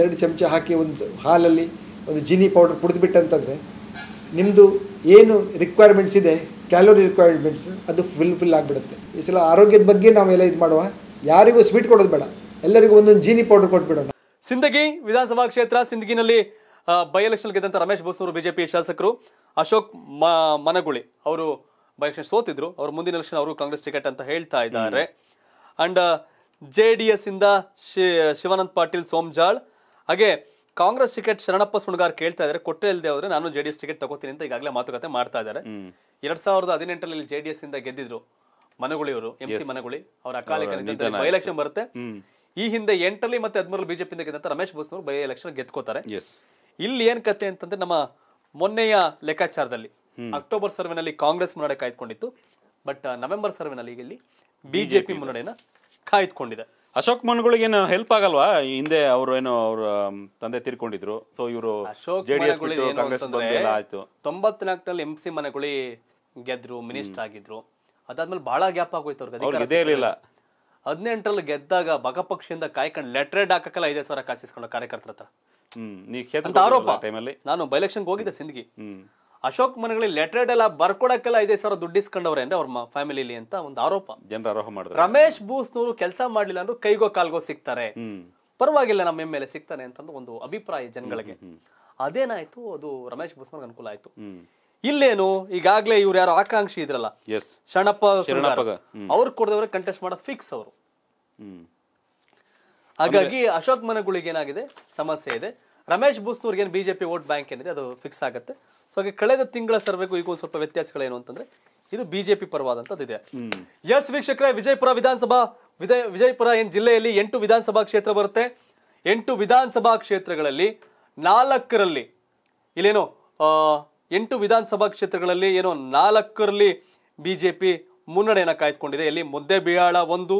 ಎರಡು ಚಮಚ ಹಾಕಿ ಒಂದು ಹಾಲಲ್ಲಿ ಒಂದು ಜಿನಿ ಪೌಡರ್ ಕುಡಿದ್ಬಿಟ್ಟಂತಂದರೆ ನಿಮ್ಮದು ಏನು ರಿಕ್ವೈರ್ಮೆಂಟ್ಸ್ ಇದೆ ಕ್ಯಾಲೋರಿ ರಿಕ್ವೈರ್ಮೆಂಟ್ಸ್ ಅದು ಫುಲ್ ಫಿಲ್ ಆಗಿಬಿಡುತ್ತೆ ಈ ಸಲ ಆರೋಗ್ಯದ ಬಗ್ಗೆ ನಾವೆಲ್ಲ ಇದು ಮಾಡುವ ಯಾರಿಗೂ ಸ್ವೀಟ್ ಕೊಡೋದು ಬೇಡ ಎಲ್ಲರಿಗೂ ಒಂದೊಂದು ಜೀನಿ ಪೌಡರ್ ಕೊಟ್ಬಿಡೋಣ ಸಿಂದಗಿ ವಿಧಾನಸಭಾ ಕ್ಷೇತ್ರ ಸಿಂದಗಿನಲ್ಲಿ ಬೈ ಗೆದ್ದಂತ ರಮೇಶ್ ಬೋಸ್ನವರು ಬಿಜೆಪಿ ಶಾಸಕರು ಅಶೋಕ್ ಮನಗುಳಿ ಅವರು ಬೈ ಎಲೆಕ್ಷನ್ ಸೋತಿದ್ರು ಅವ್ರು ಮುಂದಿನ ಎಲೆಕ್ಷನ್ ಅವರು ಕಾಂಗ್ರೆಸ್ ಟಿಕೆಟ್ ಅಂತ ಹೇಳ್ತಾ ಇದ್ದಾರೆ ಅಂಡ್ ಜೆ ಡಿ ಎಸ್ ಇಂದ ಶಿವಾನಂದ್ ಪಾಟೀಲ್ ಸೋಮ್ಜಾಳ್ ಹಾಗೆ ಕಾಂಗ್ರೆಸ್ ಟಿಕೆಟ್ ಶರಣಪ್ಪ ಸುಣಗಾರ್ ಕೇಳ್ತಾ ಇದ್ದಾರೆ ಕೊಟ್ಟೆ ಇಲ್ಲದೆ ಹೋದ್ರೆ ನಾನು ಜೆಡಿಎಸ್ ಟಿಕೆಟ್ ತಗೋತೀನಿ ಅಂತ ಈಗಾಗಲೇ ಮಾತುಕತೆ ಮಾಡ್ತಾ ಇದ್ದಾರೆ ಎರಡ್ ಸಾವಿರದ ಹದಿನೆಂಟರಲ್ಲಿ ಜೆ ಡಿ ಎಸ್ ಇಂದ ಗೆದ್ದಿದ್ರು ಮನಗುಳಿ ಅವರು ಎಂ ಸಿ ಮನಗುಳಿ ಅವರ ಅಕಾಲಿಕ ಬೈ ಎಲೆಕ್ಷನ್ ಬರುತ್ತೆ ಈ ಹಿಂದೆ ಎಂಟರಲ್ಲಿ ಮತ್ತೆ ಹದಿಮೂರಲ್ಲಿ ಬಿಜೆಪಿ ಗೆದ್ದಂತ ರಮೇಶ್ ಅವರು ಬೈ ಎಲೆಕ್ಷನ್ ಗೆದ್ಕೋತಾರೆ ಇಲ್ಲಿ ಏನ್ ಕತೆ ಅಂತಂದ್ರೆ ನಮ್ಮ ಮೊನ್ನೆಯ ಲೆಕ್ಕಾಚಾರದಲ್ಲಿ ಅಕ್ಟೋಬರ್ ಸರ್ವೆನಲ್ಲಿ ಕಾಂಗ್ರೆಸ್ ಮುನ್ನಡೆ ಕಾಯ್ದುಕೊಂಡಿತ್ತು ಬಟ್ ನವೆಂಬರ್ ಸರ್ವೆನಲ್ಲಿ ಇಲ್ಲಿ ಬಿಜೆಪಿ ಮುನ್ನಡೆಯನ್ನ ಕಾಯ್ದುಕೊಂಡಿದೆ ಅಶೋಕ್ ಮನ್ಗಳಿಗೆ ಏನು ಹೆಲ್ಪ್ ಆಗಲ್ವಾ ಹಿಂದೆ ಅವರು ಏನು ಅವ್ರ ತಂದೆ ತೀರ್ಕೊಂಡಿದ್ರು ಸೊ ಇವರು ಆಯ್ತು ಎಂ ಸಿ ಮನೆಗುಳಿ ಗೆದ್ರು ಮಿನಿಸ್ಟರ್ ಆಗಿದ್ರು ಅದಾದ್ಮೇಲೆ ಬಹಳ ಗ್ಯಾಪ್ ಆಗೋಯ್ತು ಅವ್ರಿಗೆ ಹದಿನೆಂಟರಲ್ಲಿ ಗೆದ್ದಾಗ ಬಗಪಕ್ಷಿಯಿಂದ ಕಾಯ್ಕೊಂಡು ಲೆಟ್ರೇಡ್ ಹಾಕಲ್ಲ ಐದೇ ಸಾವಿರ ಕಾಸಿಸ್ಕೊಂಡು ಕಾರ್ಯಕರ್ತರ ಹತ್ರ ನಾನು ಬೈಲೆಕ್ಷನ್ಗೆ ಹೋಗಿದ್ದೆ ಸಿಂದಗಿ ಅಶೋಕ್ ಮನೆಗಳಲ್ಲಿ ಲೆಟರ್ಡ್ ಎಲ್ಲ ಬರ್ಕೊಡಕ್ಕೆಲ್ಲ ಐದೈದು ಸಾವಿರ ದುಡ್ಡು ಇಸ್ಕೊಂಡವ್ರೆ ಅಂದ್ರೆ ಅವ್ರ ಫ್ಯಾಮಿಲಿಲಿ ಅಂತ ಒಂದು ಆರೋಪ ಜನರ ಆರೋಪ ಮಾಡಿದ್ರು ರಮೇಶ್ ಬೂಸ್ನೂರು ಕೆಲಸ ಮಾಡ್ಲಿಲ್ಲ ಅಂದ್ರೆ ಕೈಗೋ ಕಾಲ್ಗೋ ಸಿಗ್ತಾರೆ ಪರವಾಗಿಲ್ಲ ನಮ್ಮ ಎಮ್ ಸಿಗ್ತಾನೆ ಅಂತಂದು ಒಂದು ಅಭಿಪ್ರಾಯ ಜನಗಳಿಗೆ ಅದೇನಾಯ್ತು ಅದು ರಮೇಶ್ ಬೂಸ್ನೂರ್ಗೆ ಅನುಕೂಲ ಆಯ್ತು ಇಲ್ಲೇನು ಈಗಾಗ್ಲೇ ಇವ್ರು ಯಾರು ಆಕಾಂಕ್ಷಿ ಇದ್ರಲ್ಲ ಶಣಪ್ಪ ಅವ್ರು ಕೊಡದವ್ರೆ ಕಂಟೆಸ್ಟ್ ಮಾಡೋದು ಫಿಕ್ಸ್ ಅವರು ಹಾಗಾಗಿ ಅಶೋಕ್ ಮನೆಗಳಿಗೆ ಏನಾಗಿದೆ ಸಮಸ್ಯೆ ಇದೆ ರಮೇಶ್ ಬೂಸ್ತೂರ್ಗೆ ಏನು ಬಿಜೆಪಿ ವೋಟ್ ಬ್ಯಾಂಕ್ ಏನಿದೆ ಅದು ಫಿಕ್ಸ್ ಆಗುತ್ತೆ ಸೊ ಹಾಗೆ ಕಳೆದ ತಿಂಗಳ ಸರ್ವೆಗೂ ಈಗ ಒಂದು ಸ್ವಲ್ಪ ವ್ಯತ್ಯಾಸಗಳೇನು ಅಂತಂದ್ರೆ ಇದು ಬಿಜೆಪಿ ಪರವಾದಂಥದ್ದು ಇದೆ ಎಸ್ ವೀಕ್ಷಕರೇ ವಿಜಯಪುರ ವಿಧಾನಸಭಾ ವಿಜಯ ವಿಜಯಪುರ ಏನು ಜಿಲ್ಲೆಯಲ್ಲಿ ಎಂಟು ವಿಧಾನಸಭಾ ಕ್ಷೇತ್ರ ಬರುತ್ತೆ ಎಂಟು ವಿಧಾನಸಭಾ ಕ್ಷೇತ್ರಗಳಲ್ಲಿ ನಾಲ್ಕರಲ್ಲಿ ಇಲ್ಲೇನು ಎಂಟು ವಿಧಾನಸಭಾ ಕ್ಷೇತ್ರಗಳಲ್ಲಿ ಏನೋ ನಾಲ್ಕರಲ್ಲಿ ಬಿಜೆಪಿ ಮುನ್ನಡೆಯನ್ನು ಕಾಯ್ದುಕೊಂಡಿದೆ ಇಲ್ಲಿ ಮುದ್ದೆಬಿಯಾಳ ಒಂದು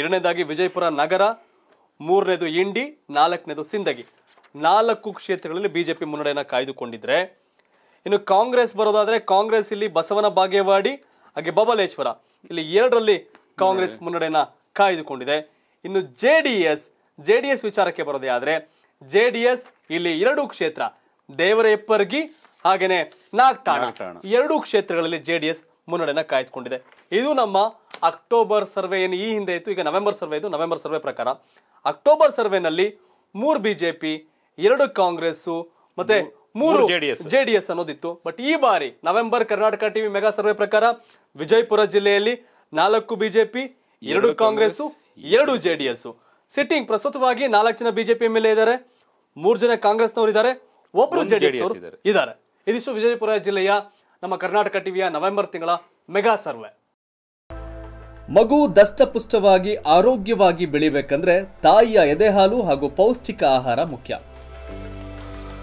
ಎರಡನೇದಾಗಿ ವಿಜಯಪುರ ನಗರ ಮೂರನೇದು ಇಂಡಿ ನಾಲ್ಕನೇದು ಸಿಂದಗಿ ನಾಲ್ಕು ಕ್ಷೇತ್ರಗಳಲ್ಲಿ ಬಿಜೆಪಿ ಮುನ್ನಡೆಯನ್ನು ಕಾಯ್ದುಕೊಂಡಿದ್ರೆ ಇನ್ನು ಕಾಂಗ್ರೆಸ್ ಬರೋದಾದ್ರೆ ಕಾಂಗ್ರೆಸ್ ಇಲ್ಲಿ ಬಸವನ ಬಾಗೇವಾಡಿ ಹಾಗೆ ಬಬಲೇಶ್ವರ ಇಲ್ಲಿ ಎರಡರಲ್ಲಿ ಕಾಂಗ್ರೆಸ್ ಮುನ್ನಡೆಯನ್ನ ಕಾಯ್ದುಕೊಂಡಿದೆ ಇನ್ನು J D S J D S ವಿಚಾರಕ್ಕೆ ಬರೋದೇ ಆದರೆ ಜೆ ಡಿ ಎಸ್ ಇಲ್ಲಿ ಎರಡು ಕ್ಷೇತ್ರ ದೇವರೇಪ್ಪರ್ಗಿ ಹಾಗೇನೆ ನಾಗ್ಟಾಣ ಎರಡು ಕ್ಷೇತ್ರಗಳಲ್ಲಿ ಜೆ ಡಿ ಎಸ್ ಮುನ್ನಡೆಯನ್ನ ಕಾಯ್ದುಕೊಂಡಿದೆ ಇದು ನಮ್ಮ ಅಕ್ಟೋಬರ್ ಸರ್ವೆ ಏನು ಈ ಹಿಂದೆ ಇತ್ತು ಈಗ ನವೆಂಬರ್ ಸರ್ವೆ ಇದು ನವೆಂಬರ್ ಸರ್ವೆ ಪ್ರಕಾರ ಅಕ್ಟೋಬರ್ ಸರ್ವೆನಲ್ಲಿ ಮೂರು ಬಿಜೆಪಿ ಎರಡು ಕಾಂಗ್ರೆಸ್ ಮತ್ತೆ ಮೂರು ಜೆಡಿಎಸ್ ಅನ್ನೋದಿತ್ತು ಬಟ್ ಈ ಬಾರಿ November Karnataka TV mega survey ಪ್ರಕಾರ ವಿಜಯಪುರ ಜಿಲ್ಲೆಯಲ್ಲಿ ನಾಲ್ಕು ಬಿಜೆಪಿ ಎರಡು ಕಾಂಗ್ರೆಸ್ ಎರಡು ಜೆಡಿಎಸ್ ಸಿಟ್ಟಿಂಗ್ ಪ್ರಸ್ತುತವಾಗಿ ನಾಲ್ಕು ಜನ ಬಿಜೆಪಿ ಎಂ ಎಲ್ ಎ ಇದ್ದಾರೆ ಮೂರು ಜನ ಕಾಂಗ್ರೆಸ್ನವರು ಇದ್ದಾರೆ ಒಬ್ಬರು ಜೆಡಿಎಸ್ ಇದ್ದಾರೆ ಇದಿಷ್ಟು ವಿಜಯಪುರ ಜಿಲ್ಲೆಯ ನಮ್ಮ ಕರ್ನಾಟಕ ಟಿವಿಯ ನವೆಂಬರ್ ತಿಂಗಳ ಮೆಗಾ ಸರ್ವೆ ಮಗು ದಷ್ಟಪುಷ್ಟವಾಗಿ ಆರೋಗ್ಯವಾಗಿ ಬೆಳಿಬೇಕಂದ್ರೆ ತಾಯಿಯ ಎದೆಹಾಲು ಹಾಗೂ ಪೌಷ್ಟಿಕ ಆಹಾರ ಮುಖ್ಯ